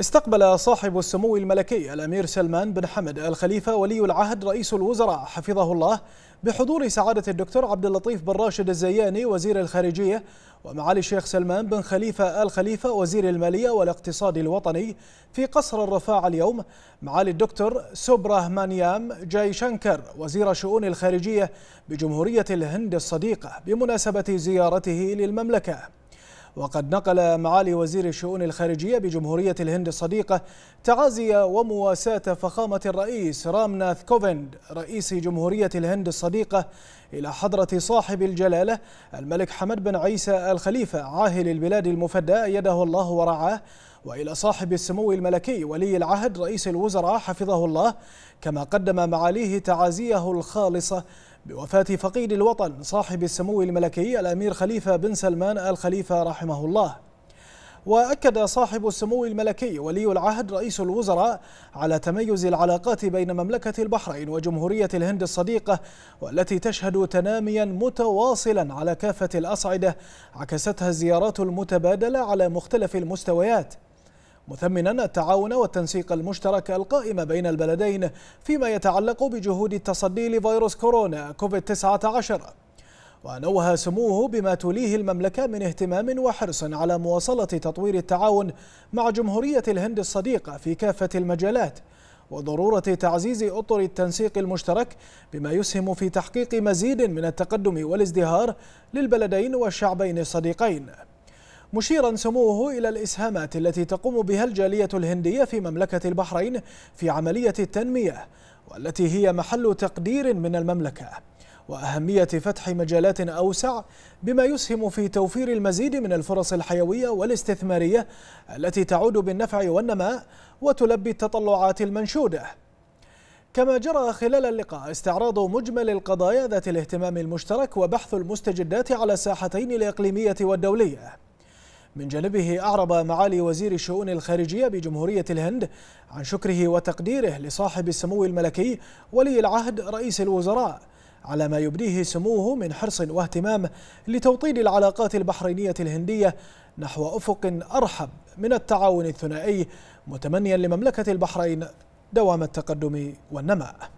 استقبل صاحب السمو الملكي الأمير سلمان بن حمد الخليفة ولي العهد رئيس الوزراء حفظه الله بحضور سعادة الدكتور عبد اللطيف بن راشد الزياني وزير الخارجية ومعالي الشيخ سلمان بن خليفة آل خليفة وزير المالية والاقتصاد الوطني في قصر الرفاع اليوم معالي الدكتور مانيام جاي شنكر وزير شؤون الخارجية بجمهورية الهند الصديقة بمناسبة زيارته للمملكة وقد نقل معالي وزير الشؤون الخارجية بجمهورية الهند الصديقة تعازي ومواساة فخامة الرئيس رامناث كوفند رئيس جمهورية الهند الصديقة إلى حضرة صاحب الجلالة الملك حمد بن عيسى الخليفة عاهل البلاد المفدى يده الله ورعاه وإلى صاحب السمو الملكي ولي العهد رئيس الوزراء حفظه الله كما قدم معاليه تعازيه الخالصة بوفاة فقيد الوطن صاحب السمو الملكي الأمير خليفة بن سلمان آل خليفة رحمه الله وأكد صاحب السمو الملكي ولي العهد رئيس الوزراء على تميز العلاقات بين مملكة البحرين وجمهورية الهند الصديقة والتي تشهد تناميا متواصلا على كافة الأصعدة عكستها الزيارات المتبادلة على مختلف المستويات مثمنا التعاون والتنسيق المشترك القائم بين البلدين فيما يتعلق بجهود التصدي لفيروس كورونا كوفيد 19 ونوه سموه بما توليه المملكة من اهتمام وحرص على مواصلة تطوير التعاون مع جمهورية الهند الصديقة في كافة المجالات وضرورة تعزيز أطر التنسيق المشترك بما يسهم في تحقيق مزيد من التقدم والازدهار للبلدين والشعبين الصديقين مشيرا سموه إلى الإسهامات التي تقوم بها الجالية الهندية في مملكة البحرين في عملية التنمية والتي هي محل تقدير من المملكة وأهمية فتح مجالات أوسع بما يسهم في توفير المزيد من الفرص الحيوية والاستثمارية التي تعود بالنفع والنماء وتلبي التطلعات المنشودة كما جرى خلال اللقاء استعراض مجمل القضايا ذات الاهتمام المشترك وبحث المستجدات على الساحتين الإقليمية والدولية من جانبه أعرب معالي وزير الشؤون الخارجية بجمهورية الهند عن شكره وتقديره لصاحب السمو الملكي ولي العهد رئيس الوزراء على ما يبديه سموه من حرص واهتمام لتوطيد العلاقات البحرينية الهندية نحو أفق أرحب من التعاون الثنائي متمنيا لمملكة البحرين دوام التقدم والنماء